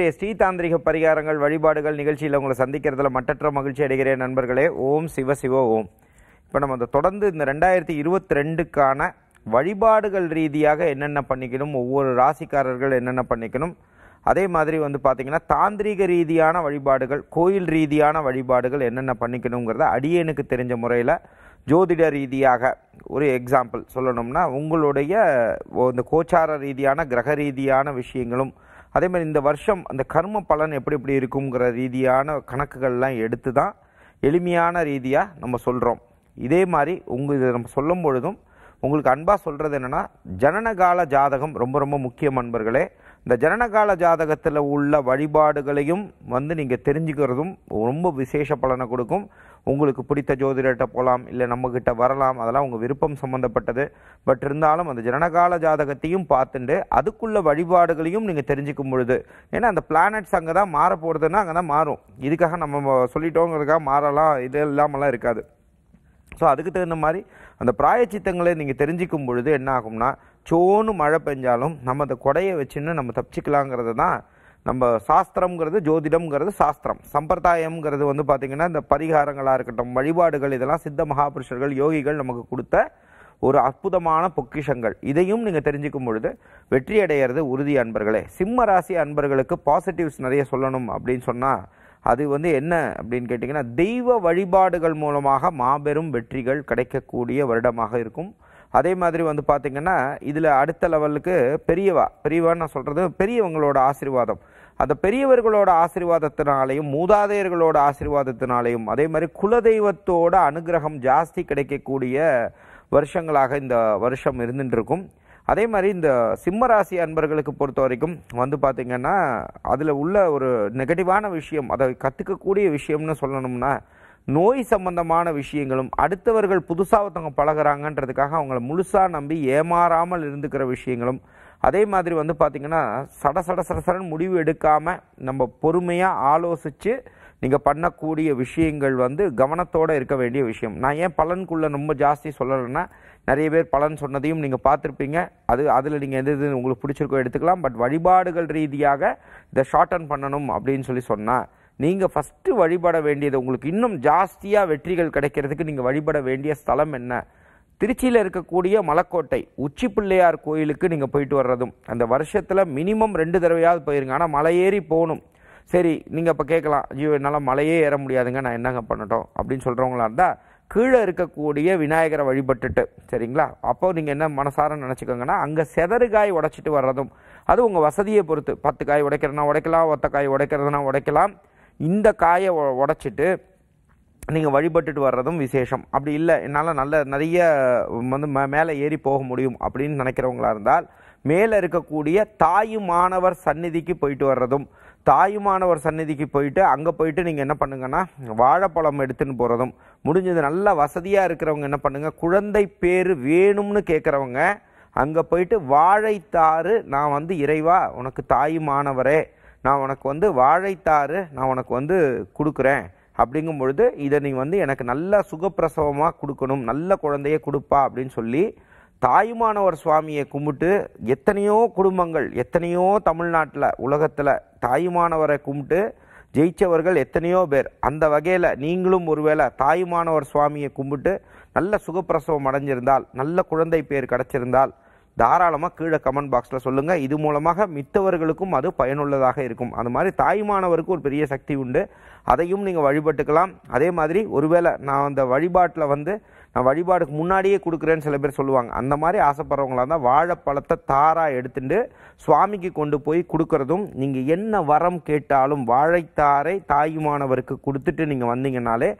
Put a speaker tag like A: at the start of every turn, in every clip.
A: இன்றைய தாந்திரிக பரிகாரங்கள் வழிபாடுகள் நிகழ்ச்சியில் உங்களை சந்திக்கிறதுல மட்டற்ற மகிழ்ச்சி அடைகிறேன் நண்பர்களே ஓம் சிவ சிவ ஓம் இப்போ நம்ம தொடர்ந்து இந்த ரெண்டாயிரத்தி இருபத்தி ரெண்டுக்கான வழிபாடுகள் ரீதியாக என்னென்ன பண்ணிக்கணும் ஒவ்வொரு ராசிக்காரர்கள் என்னென்ன பண்ணிக்கணும் அதே மாதிரி வந்து பார்த்திங்கன்னா தாந்திரிக ரீதியான வழிபாடுகள் கோயில் ரீதியான வழிபாடுகள் என்னென்ன பண்ணிக்கணுங்கிறத அடியனுக்கு தெரிஞ்ச முறையில் ஜோதிட ரீதியாக ஒரு எக்ஸாம்பிள் சொல்லணும்னா உங்களுடைய இந்த கோச்சார ரீதியான கிரக ரீதியான விஷயங்களும் அதே மாதிரி இந்த வருஷம் அந்த கர்ம பலன் எப்படி எப்படி இருக்குங்கிற ரீதியான கணக்குகள்லாம் எடுத்து தான் எளிமையான ரீதியாக நம்ம சொல்கிறோம் இதே மாதிரி உங்கள் இதை நம்ம சொல்லும் பொழுதும் உங்களுக்கு அன்பாக சொல்கிறது என்னென்னா ஜனனகால ஜாதகம் ரொம்ப ரொம்ப முக்கியம் அன்பர்களே இந்த ஜனனகால ஜாதகத்தில் உள்ள வழிபாடுகளையும் வந்து நீங்கள் தெரிஞ்சுக்கிறதும் ரொம்ப விசேஷ பலனை கொடுக்கும் உங்களுக்கு பிடித்த ஜோதிடர்கிட்ட போகலாம் இல்லை நம்மக்கிட்ட வரலாம் அதெல்லாம் உங்கள் விருப்பம் சம்மந்தப்பட்டது பட் இருந்தாலும் அந்த ஜனனகால ஜாதகத்தையும் பார்த்துட்டு அதுக்குள்ள வழிபாடுகளையும் நீங்கள் தெரிஞ்சுக்கும் பொழுது ஏன்னா அந்த பிளானட்ஸ் அங்கே தான் மாற போகிறதுன்னா அங்கே தான் மாறும் இதுக்காக நம்ம சொல்லிட்டோங்கிறதுக்காக மாறலாம் இது இல்லாமலாம் இருக்காது ஸோ அதுக்கு தகுந்த மாதிரி அந்த பிராயச்சித்தங்களை நீங்கள் தெரிஞ்சிக்கும் பொழுது என்ன ஆகும்னா சோன்னு மழை பெஞ்சாலும் நம்ம அந்த கொடையை வச்சுன்னு நம்ம தப்பிச்சிக்கலாங்கிறது தான் நம்ம சாஸ்திரம்ங்கிறது ஜோதிடம்ங்கிறது சாஸ்திரம் சம்பிரதாயம்ங்கிறது வந்து பார்த்திங்கன்னா இந்த பரிகாரங்களாக இருக்கட்டும் வழிபாடுகள் இதெல்லாம் சித்த மகாபுருஷர்கள் யோகிகள் நமக்கு கொடுத்த ஒரு அற்புதமான பொக்கிஷங்கள் இதையும் நீங்கள் தெரிஞ்சுக்கும் பொழுது வெற்றி அடையிறது உறுதி அன்பர்களே சிம்ம ராசி அன்பர்களுக்கு பாசிட்டிவ்ஸ் நிறைய சொல்லணும் அப்படின்னு சொன்னால் அது வந்து என்ன அப்படின்னு கேட்டிங்கன்னா தெய்வ வழிபாடுகள் மூலமாக மாபெரும் வெற்றிகள் கிடைக்கக்கூடிய வருடமாக இருக்கும் அதே மாதிரி வந்து பார்த்திங்கன்னா இதில் அடுத்த லெவலுக்கு பெரியவா பெரியவான்னு நான் சொல்கிறது பெரியவங்களோட ஆசீர்வாதம் அந்த பெரியவர்களோட ஆசீர்வாதத்தினாலையும் மூதாதையர்களோட ஆசீர்வாதத்தினாலையும் அதே மாதிரி குலதெய்வத்தோட அனுகிரகம் ஜாஸ்தி கிடைக்கக்கூடிய வருஷங்களாக இந்த வருஷம் இருந்துட்டு இருக்கும் அதே மாதிரி இந்த சிம்ம ராசி அன்பர்களுக்கு பொறுத்த வரைக்கும் வந்து பார்த்திங்கன்னா அதில் உள்ள ஒரு நெகட்டிவான விஷயம் அதை கற்றுக்கக்கூடிய விஷயம்னு சொல்லணும்னா நோய் சம்பந்தமான விஷயங்களும் அடுத்தவர்கள் புதுசாக ஒருத்தவங்க பழகிறாங்கன்றதுக்காக அவங்கள முழுசாக நம்பி ஏமாறாமல் இருந்துக்கிற விஷயங்களும் அதே மாதிரி வந்து பார்த்திங்கன்னா சட சட சட சடன் முடிவு எடுக்காமல் நம்ம பொறுமையாக ஆலோசித்து நீங்கள் பண்ணக்கூடிய விஷயங்கள் வந்து கவனத்தோடு இருக்க வேண்டிய விஷயம் நான் ஏன் பலனுக்குள்ளே ரொம்ப ஜாஸ்தி சொல்லலைன்னா நிறைய பேர் பலன் சொன்னதையும் நீங்கள் பார்த்துருப்பீங்க அது அதில் நீங்கள் எது உங்களுக்கு பிடிச்சிருக்கோ எடுத்துக்கலாம் பட் வழிபாடுகள் ரீதியாக இதை ஷார்டன் பண்ணணும் அப்படின்னு சொல்லி சொன்னால் நீங்கள் ஃபஸ்ட்டு வழிபட வேண்டியது உங்களுக்கு இன்னும் ஜாஸ்தியாக வெற்றிகள் கிடைக்கிறதுக்கு நீங்கள் வழிபட வேண்டிய ஸ்தலம் என்ன திருச்சியில் இருக்கக்கூடிய மலக்கோட்டை உச்சி பிள்ளையார் கோயிலுக்கு நீங்கள் போயிட்டு வர்றதும் அந்த வருஷத்தில் மினிமம் ரெண்டு தடவையாவது போயிருங்க ஆனால் மலை ஏறி போகணும் சரி நீங்கள் இப்போ கேட்கலாம் ஐயோ என்னால் மலையே ஏற முடியாதுங்க நான் என்னங்க பண்ணட்டும் அப்படின்னு சொல்கிறவங்களா இருந்தால் கீழே இருக்கக்கூடிய விநாயகரை வழிபட்டுட்டு சரிங்களா அப்போது நீங்கள் என்ன மனசாரன்னு நினச்சிக்கோங்கன்னா அங்கே செதறு காய் உடைச்சிட்டு வர்றதும் அது உங்கள் வசதியை பொறுத்து பத்து காய் உடைக்கிறதுனா உடைக்கலாம் ஒத்த காய் உடைக்கிறதுனா உடைக்கலாம் இந்த காயை உடைச்சிட்டு நீங்கள் வழிபட்டுட்டு வர்றதும் விசேஷம் அப்படி இல்லை என்னால் நல்ல நிறைய வந்து மேலே ஏறி போக முடியும் அப்படின்னு நினைக்கிறவங்களா இருந்தால் மேலே இருக்கக்கூடிய தாயு மாணவர் சந்நிதிக்கு போயிட்டு வர்றதும் தாயுமானவர் சந்நிதிக்கு போயிட்டு அங்கே போயிட்டு நீங்கள் என்ன பண்ணுங்கன்னா வாழைப்பழம் எடுத்துன்னு போகிறதும் முடிஞ்சது நல்ல வசதியாக இருக்கிறவங்க என்ன பண்ணுங்கள் குழந்தை பேர் வேணும்னு கேட்குறவங்க அங்கே போயிட்டு வாழைத்தாறு நான் வந்து இறைவா உனக்கு தாயுமானவரே நான் உனக்கு வந்து வாழைத்தாறு நான் உனக்கு வந்து கொடுக்குறேன் அப்படிங்கும் பொழுது இதை நீ வந்து எனக்கு நல்ல சுகப்பிரசவமாக கொடுக்கணும் நல்ல குழந்தைய கொடுப்பா அப்படின்னு சொல்லி தாயுமானவர் சுவாமியை கும்பிட்டு எத்தனையோ குடும்பங்கள் எத்தனையோ தமிழ்நாட்டில் உலகத்தில் தாயுமானவரை கும்பிட்டு ஜெயித்தவர்கள் எத்தனையோ பேர் அந்த வகையில் நீங்களும் ஒருவேளை தாயுமானவர் சுவாமியை கும்பிட்டு நல்ல சுகப்பிரசவம் அடைஞ்சிருந்தால் நல்ல குழந்தை பேர் கிடச்சிருந்தால் தாராளமாக கீழே கமெண்ட் பாக்ஸில் சொல்லுங்கள் இது மூலமாக மித்தவர்களுக்கும் அது பயனுள்ளதாக இருக்கும் அது மாதிரி தாய்மானவருக்கு ஒரு பெரிய சக்தி உண்டு அதையும் நீங்கள் வழிபட்டுக்கலாம் அதே மாதிரி ஒருவேளை நான் அந்த வழிபாட்டில் வந்து நான் வழிபாடுக்கு முன்னாடியே கொடுக்குறேன்னு சில பேர் சொல்லுவாங்க அந்த மாதிரி ஆசைப்படுறவங்களா தான் வாழைப்பழத்தை தாராக எடுத்துட்டு சுவாமிக்கு கொண்டு போய் கொடுக்குறதும் நீங்கள் என்ன வரம் கேட்டாலும் வாழைத்தாரை தாயுமானவருக்கு கொடுத்துட்டு நீங்கள் வந்தீங்கனாலே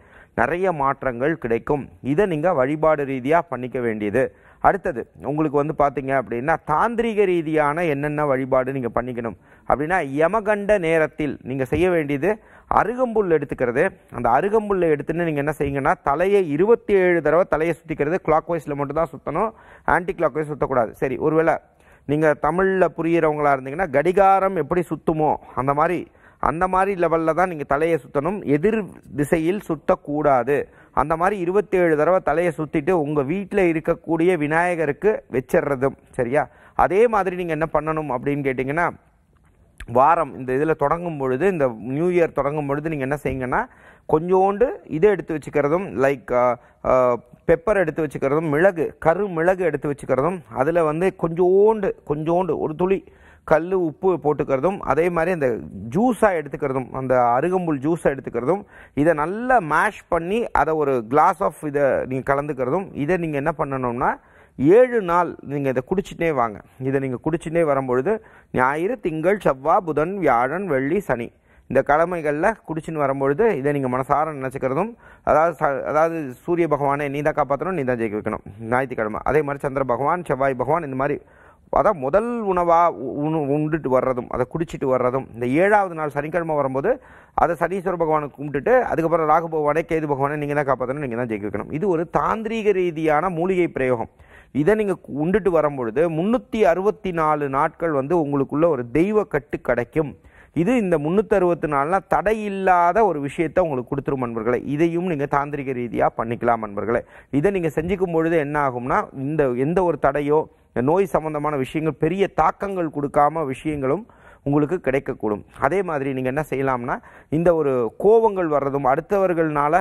A: நிறைய மாற்றங்கள் கிடைக்கும் இதை நீங்கள் வழிபாடு ரீதியாக பண்ணிக்க வேண்டியது அடுத்தது உங்களுக்கு வந்து பார்த்தீங்க அப்படின்னா தாந்திரிக ரீதியான என்னென்ன வழிபாடு நீங்கள் பண்ணிக்கணும் அப்படின்னா யமகண்ட நேரத்தில் நீங்கள் செய்ய வேண்டியது அருகம்புல் எடுத்துக்கிறது அந்த அருகம்புல்லை எடுத்துன்னு நீங்கள் என்ன செய்யுங்கன்னா தலையை இருபத்தி ஏழு தடவை தலையை சுற்றிக்கிறது கிளாக் வைஸில் மட்டும் தான் சுற்றணும் ஆன்டி கிளாக் வைஸ் சுற்றக்கூடாது சரி ஒருவேளை நீங்கள் தமிழில் புரிகிறவங்களாக இருந்தீங்கன்னா கடிகாரம் எப்படி சுற்றுமோ அந்த மாதிரி அந்த மாதிரி லெவலில் தான் நீங்கள் தலையை சுற்றணும் எதிர் திசையில் சுற்றக்கூடாது அந்த மாதிரி இருபத்தேழு தடவை தலையை சுற்றிட்டு உங்கள் வீட்டில் இருக்கக்கூடிய விநாயகருக்கு வச்சிடுறதும் சரியா அதே மாதிரி நீங்கள் என்ன பண்ணணும் அப்படின்னு கேட்டிங்கன்னா வாரம் இந்த இதில் தொடங்கும் பொழுது இந்த நியூ இயர் தொடங்கும் பொழுது நீங்கள் என்ன செய்யுங்கன்னா கொஞ்சோண்டு இதை எடுத்து வச்சுக்கிறதும் லைக் பெப்பர் எடுத்து வச்சுக்கிறதும் மிளகு கரு மிளகு எடுத்து வச்சுக்கிறதும் அதில் வந்து கொஞ்சோண்டு கொஞ்சோண்டு ஒரு துளி கல் உப்பு போட்டுக்கிறதும் அதே மாதிரி அந்த ஜூஸாக எடுத்துக்கிறதும் அந்த அருகம்புல் ஜூஸாக எடுத்துக்கிறதும் இதை நல்லா மேஷ் பண்ணி அதை ஒரு கிளாஸ் ஆஃப் இதை நீங்கள் கலந்துக்கிறதும் இதை நீங்கள் என்ன பண்ணணும்னா ஏழு நாள் நீங்கள் இதை குடிச்சிட்டே வாங்க இதை நீங்கள் குடிச்சுட்டே வரும்பொழுது ஞாயிறு திங்கள் செவ்வா புதன் வியாழன் வெள்ளி சனி இந்த கிழமைகளில் குடிச்சின்னு வரும்பொழுது இதை நீங்கள் மனசார நினச்சிக்கிறதும் அதாவது அதாவது சூரிய பகவானை நீ தான் காப்பாற்றணும் நீ தான் ஜெயிக்க வைக்கணும் ஞாயிற்றுக்கிழமை அதே மாதிரி சந்திர பகவான் செவ்வாய் பகவான் இந்த மாதிரி அதான் முதல் உணவாக உணு உண்டுட்டு வர்றதும் அதை குடிச்சிட்டு வர்றதும் இந்த ஏழாவது நாள் சனிக்கிழமை வரும்போது அதை சனீஸ்வர பகவானுக்கு கும்பிட்டுட்டு அதுக்கப்புறம் ராகு பகவானே கேது பகவானே நீங்கள் தான் காப்பாற்றணும் நீங்கள் தான் ஜெயிக்கணும் இது ஒரு தாந்திரீக ரீதியான மூலிகை பிரயோகம் இதை நீங்கள் உண்டுட்டு வரும்பொழுது முந்நூற்றி அறுபத்தி நாலு நாட்கள் வந்து உங்களுக்குள்ள ஒரு தெய்வ கட்டு கிடைக்கும் இது இந்த முந்நூற்றறுபத்து நாள்னால் தடை இல்லாத ஒரு விஷயத்தை உங்களுக்கு கொடுத்துரும் நண்பர்களே இதையும் நீங்கள் தாந்திரிக ரீதியாக பண்ணிக்கலாம் நண்பர்களே இதை நீங்கள் செஞ்சுக்கும் பொழுது என்ன ஆகும்னா இந்த எந்த ஒரு தடையோ நோய் சம்பந்தமான விஷயங்கள் பெரிய தாக்கங்கள் கொடுக்காம விஷயங்களும் உங்களுக்கு கிடைக்கக்கூடும் அதே மாதிரி நீங்கள் என்ன செய்யலாம்னா இந்த ஒரு கோபங்கள் வர்றதும் அடுத்தவர்கள்னால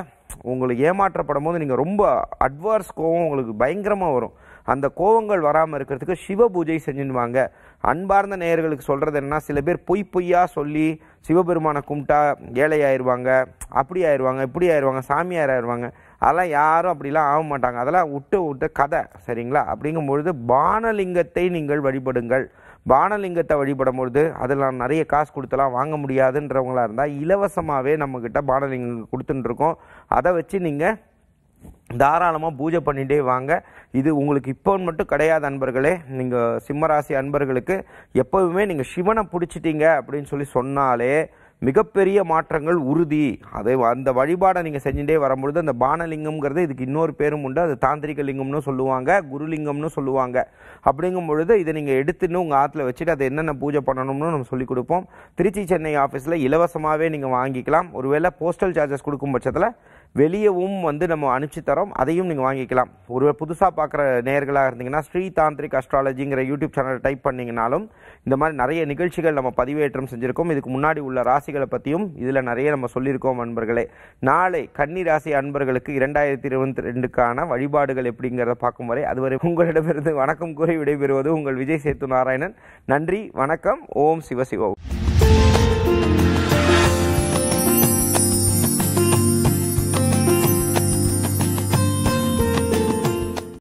A: உங்களுக்கு ஏமாற்றப்படும் போது நீங்கள் ரொம்ப அட்வார்ஸ் கோவம் உங்களுக்கு பயங்கரமாக வரும் அந்த கோவங்கள் வராமல் இருக்கிறதுக்கு சிவ பூஜை செஞ்சுடுவாங்க அன்பார்ந்த நேயர்களுக்கு சொல்கிறது என்ன சில பேர் பொய் பொய்யா சொல்லி சிவபெருமானை கும்பிட்டா ஏழை ஆயிடுவாங்க அப்படி ஆயிடுவாங்க இப்படி ஆயிடுவாங்க சாமியார் ஆயிடுவாங்க அதெல்லாம் யாரும் அப்படிலாம் ஆக மாட்டாங்க அதெல்லாம் விட்டு விட்டு கதை சரிங்களா அப்படிங்கும்பொழுது பானலிங்கத்தை நீங்கள் வழிபடுங்கள் பானலிங்கத்தை வழிபடும் பொழுது அதில் நான் நிறைய காசு கொடுத்தலாம் வாங்க முடியாதுன்றவங்களாக இருந்தால் இலவசமாகவே நம்மக்கிட்ட பானலிங்கம் கொடுத்துட்டுருக்கோம் அதை வச்சு நீங்கள் தாராளமாக பூஜை பண்ணிகிட்டே வாங்க இது உங்களுக்கு இப்போ மட்டும் கிடையாது அன்பர்களே நீங்கள் சிம்மராசி அன்பர்களுக்கு எப்போவுமே நீங்கள் சிவனை பிடிச்சிட்டீங்க அப்படின்னு சொல்லி சொன்னாலே மிகப்பெரிய மாற்றங்கள் உறுதி அதை அந்த வழிபாடை நீங்கள் செஞ்சுட்டே வரும்பொழுது அந்த பானலிங்கம்ங்கிறது இதுக்கு இன்னொரு பேரும் உண்டு அது தாந்திரிக லிங்கம்னு சொல்லுவாங்க குருலிங்கம்னு சொல்லுவாங்க அப்படிங்கும் பொழுது இதை நீங்கள் எடுத்துன்னு உங்கள் ஆற்றுல வச்சுட்டு அதை என்னென்ன பூஜை பண்ணணும்னு நம்ம சொல்லிக் கொடுப்போம் திருச்சி சென்னை ஆஃபீஸில் இலவசமாகவே நீங்கள் வாங்கிக்கலாம் ஒருவேளை போஸ்டல் சார்ஜஸ் கொடுக்கும் பட்சத்தில் வெளியவும் வந்து நம்ம அனுப்பிச்சு தரோம் அதையும் நீங்கள் வாங்கிக்கலாம் ஒரு புதுசாக பார்க்குற நேர்களாக இருந்தீங்கன்னா ஸ்ரீ தாந்திரிக் அஸ்ட்ராலஜிங்கிற யூடியூப் சேனலை டைப் பண்ணிங்கனாலும் இந்த மாதிரி நிறைய நிகழ்ச்சிகள் நம்ம பதிவேற்றம் செஞ்சுருக்கோம் இதுக்கு முன்னாடி உள்ள ராசிகளை பற்றியும் இதில் நிறைய நம்ம சொல்லியிருக்கோம் அன்பர்களே நாளை கன்னி ராசி அன்பர்களுக்கு இரண்டாயிரத்தி இருபத்தி ரெண்டுக்கான வழிபாடுகள் எப்படிங்கிறத பார்க்கும் வரை அதுவரை உங்களிடமிருந்து வணக்கம் கூறி விடைபெறுவது உங்கள் விஜய் சேத்து நாராயணன் நன்றி வணக்கம் ஓம் சிவசிவோம்